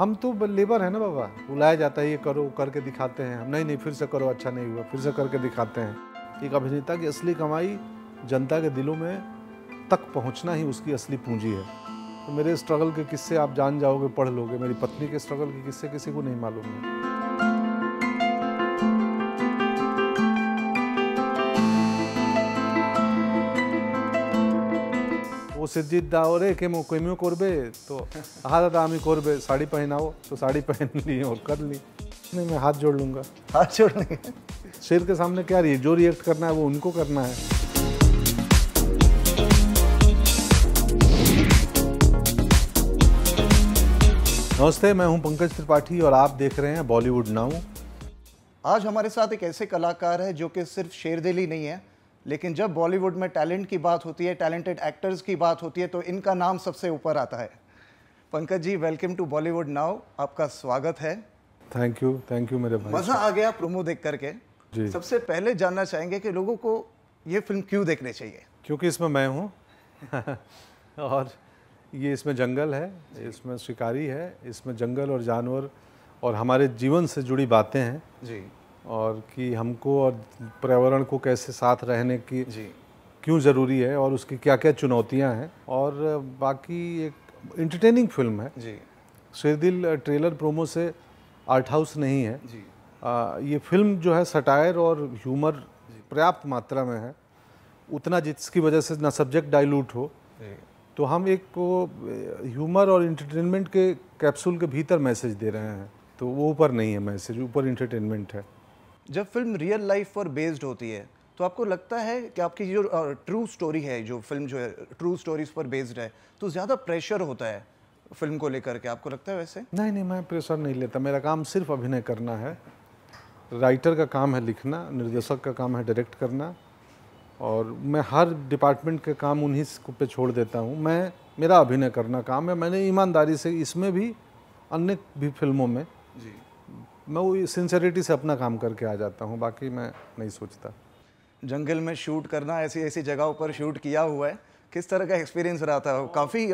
हम तो लेबर है ना बाबा बुलाया जाता है ये करो करके दिखाते हैं हम नहीं नहीं फिर से करो अच्छा नहीं हुआ फिर से करके दिखाते हैं एक अभिनेता की असली कमाई जनता के दिलों में तक पहुंचना ही उसकी असली पूंजी है तो मेरे स्ट्रगल के किस्से आप जान जाओगे पढ़ लोगे मेरी पत्नी के स्ट्रगल के किस्से किसी को नहीं मालूम है সিদ্দিত के ওরে কেমো तो করবে তো হা দাদা আমি साड़ी শাড়ি पहनाओ तो साड़ी पहन ली और कर ली नहीं मैं हाथ जोड़ लूँगा हाथ जोड़ लेंगे शेर के सामने क्या रही जो रिएक्ट करना है वो उनको करना है नमस्ते मैं हूं पंकज त्रिपाठी और आप देख रहे हैं बॉलीवुड नाउ आज हमारे साथ एक ऐसे कलाकार है जो कि सिर्फ शेर दिल ही नहीं है लेकिन जब बॉलीवुड में टैलेंट की बात होती है टैलेंटेड एक्टर्स की बात होती है तो इनका नाम सबसे ऊपर आता है Pankaj ji welcome to Bollywood now आपका स्वागत है थैंक यू थैंक यू मेरे भाई मज़ा आ गया प्रोमो देख करके जी सबसे पहले जानना चाहेंगे कि लोगों को ये फिल्म क्यों देखने चाहिए क्योंकि इसमें मैं हूँ और ये इसमें जंगल है इसमें शिकारी है इसमें जंगल और जानवर और हमारे जीवन से जुड़ी बातें हैं जी और कि हमको और पर्यावरण को कैसे साथ रहने की जी क्यों ज़रूरी है और उसकी क्या क्या चुनौतियां हैं और बाकी एक इंटरटेनिंग फिल्म है जी शेरदिल ट्रेलर प्रोमो से आर्ट हाउस नहीं है जी आ, ये फिल्म जो है सटायर और ह्यूमर पर्याप्त मात्रा में है उतना जिसकी वजह से ना सब्जेक्ट डाइल्यूट हो तो हम एक को ह्यूमर और इंटरटेनमेंट के कैप्सूल के भीतर मैसेज दे रहे हैं तो वो ऊपर नहीं है मैसेज ऊपर इंटरटेनमेंट है जब फिल्म रियल लाइफ पर बेस्ड होती है तो आपको लगता है कि आपकी जो ट्रू स्टोरी है जो फिल्म जो है ट्रू स्टोरीज पर बेस्ड है तो ज़्यादा प्रेशर होता है फिल्म को लेकर के आपको लगता है वैसे नहीं नहीं मैं प्रेशर नहीं लेता मेरा काम सिर्फ अभिनय करना है राइटर का काम है लिखना निर्देशक का काम है डायरेक्ट करना और मैं हर डिपार्टमेंट के काम उन्हीं पे छोड़ देता हूँ मैं मेरा अभिनय करना काम है मैंने ईमानदारी से इसमें भी अन्य भी फिल्मों में जी मैं वो सिंसेरिटी से अपना काम करके आ जाता हूँ बाकी मैं नहीं सोचता जंगल में शूट करना ऐसी ऐसी जगहों पर शूट किया हुआ है किस तरह का एक्सपीरियंस रहा था काफ़ी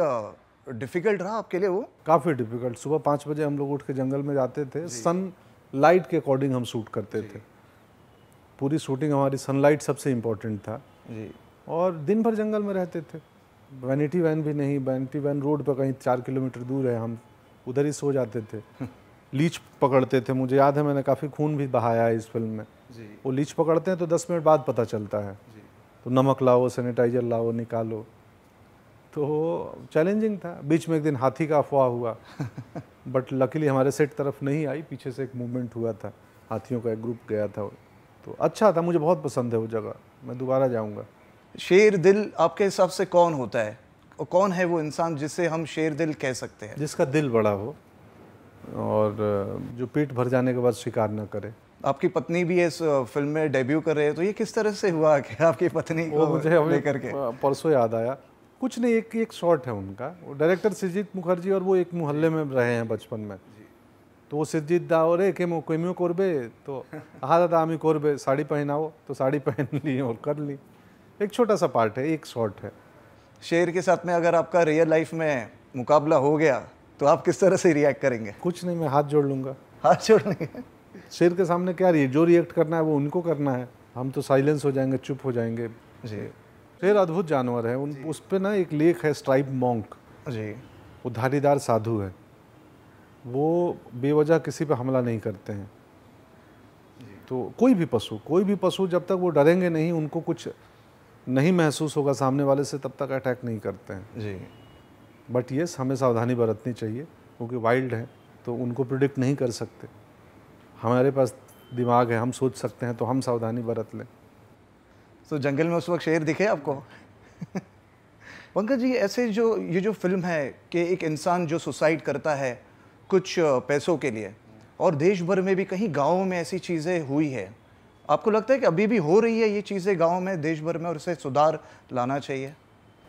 डिफ़िकल्ट रहा आपके लिए वो काफ़ी डिफ़िकल्ट सुबह पाँच बजे हम लोग उठ के जंगल में जाते थे सन लाइट के अकॉर्डिंग हम शूट करते थे पूरी शूटिंग हमारी सनलाइट सबसे इम्पोर्टेंट था जी और दिन भर जंगल में रहते थे वैनिटी वैन भी नहीं वैनिटी वैन रोड पर कहीं चार किलोमीटर दूर है हम उधर ही सो जाते थे लीच पकड़ते थे मुझे याद है मैंने काफ़ी खून भी बहाया है इस फिल्म में जी। वो लीच पकड़ते हैं तो दस मिनट बाद पता चलता है तो नमक लाओ सैनिटाइजर लाओ निकालो तो चैलेंजिंग था बीच में एक दिन हाथी का अफवाह हुआ बट लकीली हमारे सेट तरफ नहीं आई पीछे से एक मूवमेंट हुआ था हाथियों का एक ग्रुप गया था तो अच्छा था मुझे बहुत पसंद है वो जगह मैं दोबारा जाऊँगा शेर दिल आपके हिसाब से कौन होता है और कौन है वो इंसान जिसे हम शेर दिल कह सकते हैं जिसका दिल बड़ा हो और जो पेट भर जाने के बाद शिकार ना करे आपकी पत्नी भी इस फिल्म में डेब्यू कर रहे हैं तो ये किस तरह से हुआ कि आपकी पत्नी को मुझे लेकर के परसों याद आया कुछ नहीं एक एक शॉट है उनका वो डायरेक्टर सिजीत मुखर्जी और वो एक मोहल्ले में रहे हैं बचपन में तो वो सिजीत दा और केमो केमियो कोरबे तो हाँ दादा आमी कोरबे साड़ी पहनाओ तो साड़ी पहन ली और कर ली एक छोटा सा पार्ट है एक शॉट है शेर के साथ में अगर आपका रियल लाइफ में मुकाबला हो गया तो आप किस तरह से रिएक्ट करेंगे कुछ नहीं मैं हाथ जोड़ लूंगा हाथ जोड़ लेंगे शेर के सामने क्या रही जो रिएक्ट करना है वो उनको करना है हम तो साइलेंस हो जाएंगे चुप हो जाएंगे जी शेर अद्भुत जानवर है उन उस पर ना एक लेख है स्ट्राइप मॉन्क जी वो धारीदार साधु है वो बेवजह किसी पे हमला नहीं करते हैं तो कोई भी पशु कोई भी पशु जब तक वो डरेंगे नहीं उनको कुछ नहीं महसूस होगा सामने वाले से तब तक अटैक नहीं करते हैं जी बट येस हमें सावधानी बरतनी चाहिए क्योंकि वाइल्ड हैं तो उनको प्रिडिक्ट नहीं कर सकते हमारे पास दिमाग है हम सोच सकते हैं तो हम सावधानी बरत लें तो so, जंगल में उस वक्त शेर दिखे आपको पंकज जी ऐसे जो ये जो फिल्म है कि एक इंसान जो सुसाइड करता है कुछ पैसों के लिए और देश भर में भी कहीं गाँव में ऐसी चीज़ें हुई है आपको लगता है कि अभी भी हो रही है ये चीज़ें गाँव में देश भर में और इसे सुधार लाना चाहिए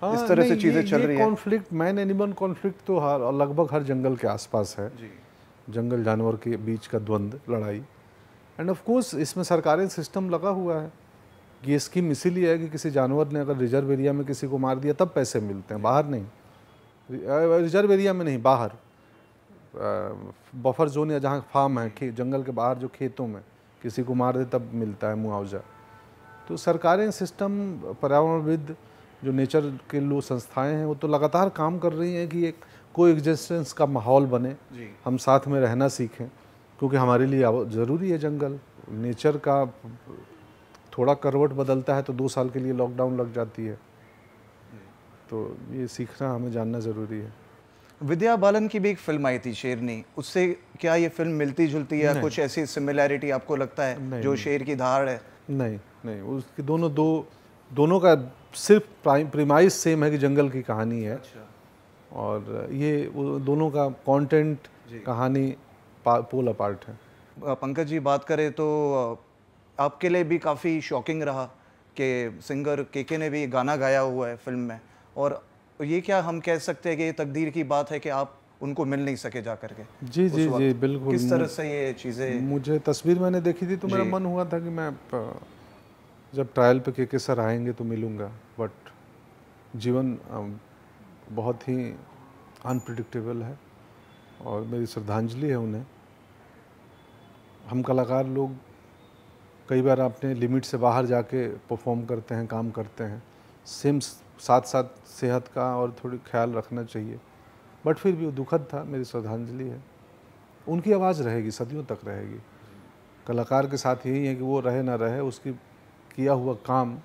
हाँ, इस तरह से चीज़ें चल रही हैं कॉन्फ्लिक्ट मैन एनिमल कॉन्फ्लिक्ट तो हर लगभग हर जंगल के आसपास है जंगल जानवर के बीच का द्वंद्व लड़ाई एंड ऑफ कोर्स इसमें सरकारें सिस्टम लगा हुआ है ये स्कीम इसीलिए है कि किसी जानवर ने अगर रिजर्व एरिया में किसी को मार दिया तब पैसे मिलते हैं बाहर नहीं रिजर्व एरिया में नहीं बाहर बफर जोन या जहाँ फार्म है जंगल के बाहर जो खेतों में किसी को मार दे तब मिलता है मुआवजा तो सरकारें सिस्टम पर्यावरणविद जो नेचर के लोग संस्थाएं हैं वो तो लगातार काम कर रही हैं कि एक को एग्जिस्टेंस का माहौल बने हम साथ में रहना सीखें क्योंकि हमारे लिए ज़रूरी है जंगल नेचर का थोड़ा करवट बदलता है तो दो साल के लिए लॉकडाउन लग जाती है तो ये सीखना हमें जानना ज़रूरी है विद्या बालन की भी एक फिल्म आई थी शेरनी उससे क्या ये फिल्म मिलती जुलती है कुछ ऐसी सिमिलैरिटी आपको लगता है जो शेर की धार है नहीं नहीं उसकी दोनों दो दोनों का सिर्फ प्रीमाइस सेम है कि जंगल की कहानी है अच्छा। और ये दोनों का कंटेंट कहानी पोल अपार्ट है पंकज जी बात करें तो आपके लिए भी काफ़ी शॉकिंग रहा कि सिंगर केके ने भी गाना गाया हुआ है फिल्म में और ये क्या हम कह सकते हैं कि ये तकदीर की बात है कि आप उनको मिल नहीं सके जा करके जी जी जी बिल्कुल किस तरह से ये चीज़ें मुझे तस्वीर मैंने देखी थी तो मेरा मन हुआ था कि मैं जब ट्रायल पे के के सर आएंगे तो मिलूँगा बट जीवन बहुत ही अनप्रडिक्टेबल है और मेरी श्रद्धांजलि है उन्हें हम कलाकार लोग कई बार अपने लिमिट से बाहर जाके परफॉर्म करते हैं काम करते हैं सेम साथ साथ सेहत का और थोड़ी ख्याल रखना चाहिए बट फिर भी वो दुखद था मेरी श्रद्धांजलि है उनकी आवाज़ रहेगी सदियों तक रहेगी कलाकार के साथ यही है कि वो रहे ना रहे उसकी किया हुआ काम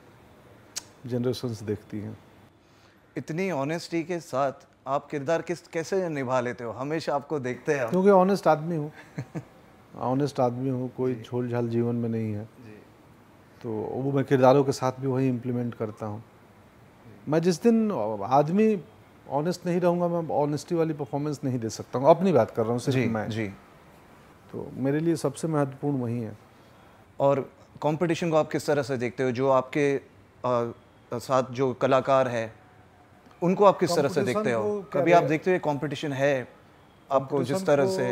जनरेशन देखती हैं इतनी ऑनेस्टी के साथ आप किरदार किस कैसे निभा लेते हो हमेशा आपको देखते हैं क्योंकि ऑनेस्ट आदमी हूँ ऑनेस्ट आदमी हूँ कोई झोल झाल जीवन में नहीं है तो वो मैं किरदारों के साथ भी वही इम्प्लीमेंट करता हूँ मैं जिस दिन आदमी ऑनेस्ट नहीं रहूँगा मैं ऑनेस्टी वाली परफॉर्मेंस नहीं दे सकता हूँ अपनी बात कर रहा हूँ जी, जी तो मेरे लिए सबसे महत्वपूर्ण वही है और कंपटीशन को आप किस तरह से देखते हो जो आपके आ, साथ जो कलाकार है उनको आप किस तरह से देखते हो कभी आप देखते हो कंपटीशन है आपको जिस तरह से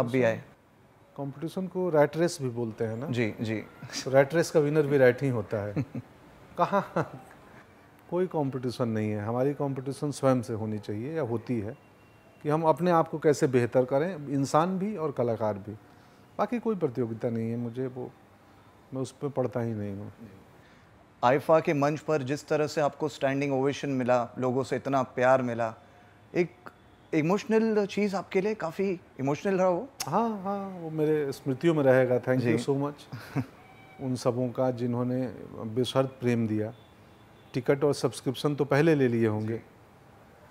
आप भी आए कंपटीशन को राइट रेस भी बोलते हैं ना जी जी तो रेस का विनर भी राइट ही होता है कहाँ कोई कंपटीशन नहीं है हमारी कंपटीशन स्वयं से होनी चाहिए या होती है कि हम अपने आप को कैसे बेहतर करें इंसान भी और कलाकार भी बाकी कोई प्रतियोगिता नहीं है मुझे वो मैं उस पर पढ़ता ही नहीं हूँ आइफा के मंच पर जिस तरह से आपको स्टैंडिंग ओवेशन मिला लोगों से इतना प्यार मिला एक इमोशनल चीज़ आपके लिए काफ़ी इमोशनल रहा वो हाँ हाँ वो मेरे स्मृतियों में रहेगा थैंक यू सो मच उन सबों का जिन्होंने बेसर्द प्रेम दिया टिकट और सब्सक्रिप्शन तो पहले ले लिए होंगे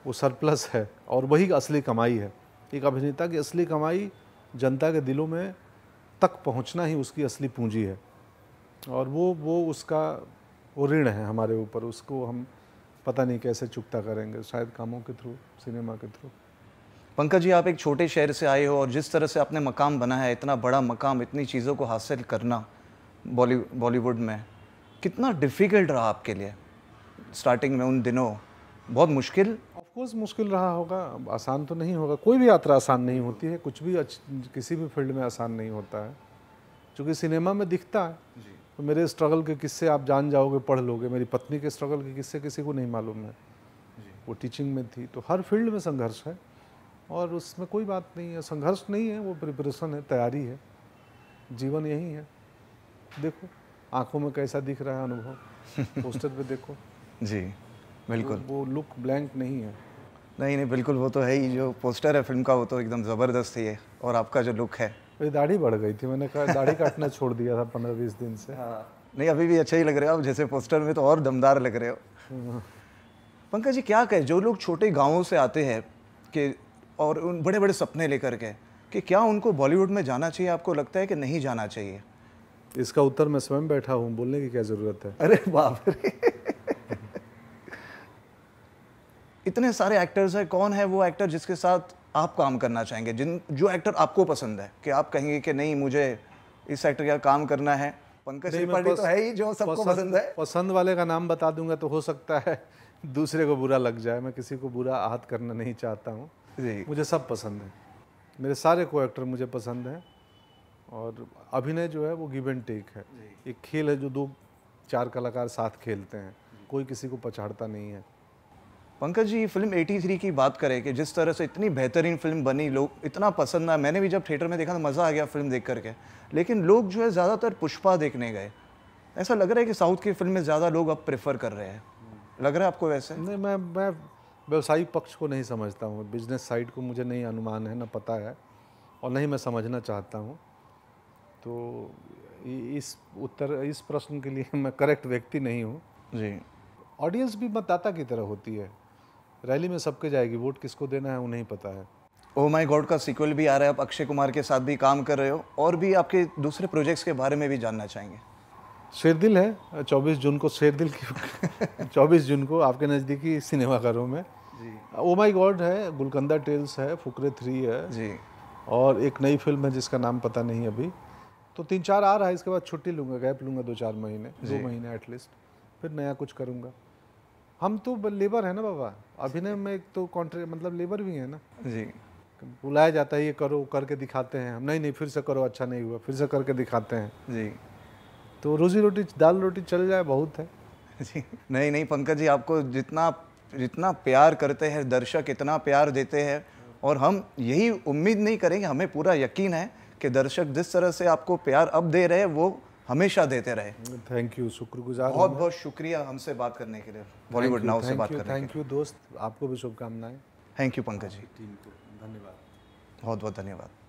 वो सरप्लस है और वही असली कमाई है एक अभिनेता की असली कमाई जनता के दिलों में तक पहुंचना ही उसकी असली पूंजी है और वो वो उसका वो ऋण है हमारे ऊपर उसको हम पता नहीं कैसे चुकता करेंगे शायद कामों के थ्रू सिनेमा के थ्रू पंकज जी आप एक छोटे शहर से आए हो और जिस तरह से आपने मकाम बना है इतना बड़ा मकाम इतनी चीज़ों को हासिल करना बॉली बॉलीवुड में कितना डिफ़िकल्ट रहा आपके लिए स्टार्टिंग में उन दिनों बहुत मुश्किल ऑफकोर्स मुश्किल रहा होगा आसान तो नहीं होगा कोई भी यात्रा आसान नहीं होती है कुछ भी किसी भी फील्ड में आसान नहीं होता है चूँकि सिनेमा में दिखता है तो मेरे स्ट्रगल के किस्से आप जान जाओगे पढ़ लोगे मेरी पत्नी के स्ट्रगल के किस्से किसी को नहीं मालूम है वो टीचिंग में थी तो हर फील्ड में संघर्ष है और उसमें कोई बात नहीं है संघर्ष नहीं है वो प्रिपरेशन है तैयारी है जीवन यही है देखो आंखों में कैसा दिख रहा है अनुभव पोस्टर पे देखो जी बिल्कुल तो वो लुक ब्लैंक नहीं है नहीं नहीं बिल्कुल वो तो है ही जो पोस्टर है फिल्म का वो तो एकदम ज़बरदस्त ही है और आपका जो लुक है मेरी दाढ़ी बढ़ गई थी मैंने कहा दाढ़ी काटना छोड़ दिया था पंद्रह बीस दिन से हाँ नहीं अभी भी अच्छा ही लग रहे हो आप जैसे पोस्टर में तो और दमदार लग रहे हो पंकज जी क्या कहे जो लोग छोटे गाँवों से आते हैं कि और उन बड़े बड़े सपने लेकर के कि क्या उनको बॉलीवुड में जाना चाहिए आपको लगता है कि नहीं जाना चाहिए इसका उत्तर मैं स्वयं बैठा हूँ बोलने की क्या ज़रूरत है अरे बाप रे इतने सारे एक्टर्स हैं कौन है वो एक्टर जिसके साथ आप काम करना चाहेंगे जिन जो एक्टर आपको पसंद है कि आप कहेंगे कि नहीं मुझे इस एक्टर का काम करना है पंकज त्रिपाठी तो है ही जो सबको पसंद है पसंद वाले का नाम बता दूंगा तो हो सकता है दूसरे को बुरा लग जाए मैं किसी को बुरा आहत करना नहीं चाहता हूँ मुझे सब पसंद है मेरे सारे को एक्टर मुझे पसंद हैं और अभिनय जो है वो गिव एंड टेक है एक खेल है जो दो चार कलाकार साथ खेलते हैं कोई किसी को पछाड़ता नहीं है पंकज जी फिल्म 83 की बात करें कि जिस तरह से इतनी बेहतरीन फिल्म बनी लोग इतना पसंद आया मैंने भी जब थिएटर में देखा तो मज़ा आ गया फिल्म देख करके लेकिन लोग जो है ज़्यादातर पुष्पा देखने गए ऐसा लग रहा है कि साउथ की फिल्म में ज़्यादा लोग अब प्रेफर कर रहे हैं लग रहा है आपको वैसे नहीं मैं मैं व्यवसायिक पक्ष को नहीं समझता हूँ बिजनेस साइड को मुझे नहीं अनुमान है ना पता है और नहीं मैं समझना चाहता हूँ तो इस उत्तर इस प्रश्न के लिए मैं करेक्ट व्यक्ति नहीं हूँ जी ऑडियंस भी मतदाता की तरह होती है रैली में सबके जाएगी वोट किसको देना है वो नहीं पता है ओ माई गॉड का सीक्वल भी आ रहा है आप अक्षय कुमार के साथ भी काम कर रहे हो और भी आपके दूसरे प्रोजेक्ट्स के बारे में भी जानना चाहेंगे शेरदिल है 24 जून को शेरदिल की 24 जून को आपके नज़दीकी सिनेमाघरों में जी ओ माई गॉड है गुलकंदा टेल्स है फुकरे थ्री है जी और एक नई फिल्म है जिसका नाम पता नहीं अभी तो तीन चार आ रहा है इसके बाद छुट्टी लूँगा गैप लूँगा दो चार महीने दो महीने एटलीस्ट फिर नया कुछ करूँगा हम तो लेबर है ना बाबा अभिनय में तो कॉन्ट्रे मतलब लेबर भी है ना जी बुलाया जाता है ये करो करके दिखाते हैं हम नहीं नहीं फिर से करो अच्छा नहीं हुआ फिर से करके दिखाते हैं जी तो रोजी रोटी दाल रोटी चल जाए बहुत है जी नहीं नहीं पंकज जी आपको जितना जितना प्यार करते हैं दर्शक इतना प्यार देते हैं और हम यही उम्मीद नहीं करेंगे हमें पूरा यकीन है कि दर्शक जिस तरह से आपको प्यार अब दे रहे हैं वो हमेशा देते रहे थैंक यू शुक्रगुजार बहुत बहुत शुक्रिया हमसे बात करने के लिए बॉलीवुड नाउ से बात करने थैंक यू दोस्त आपको भी शुभकामनाएं thank you Pankaj ji team को धन्यवाद बहुत बहुत धन्यवाद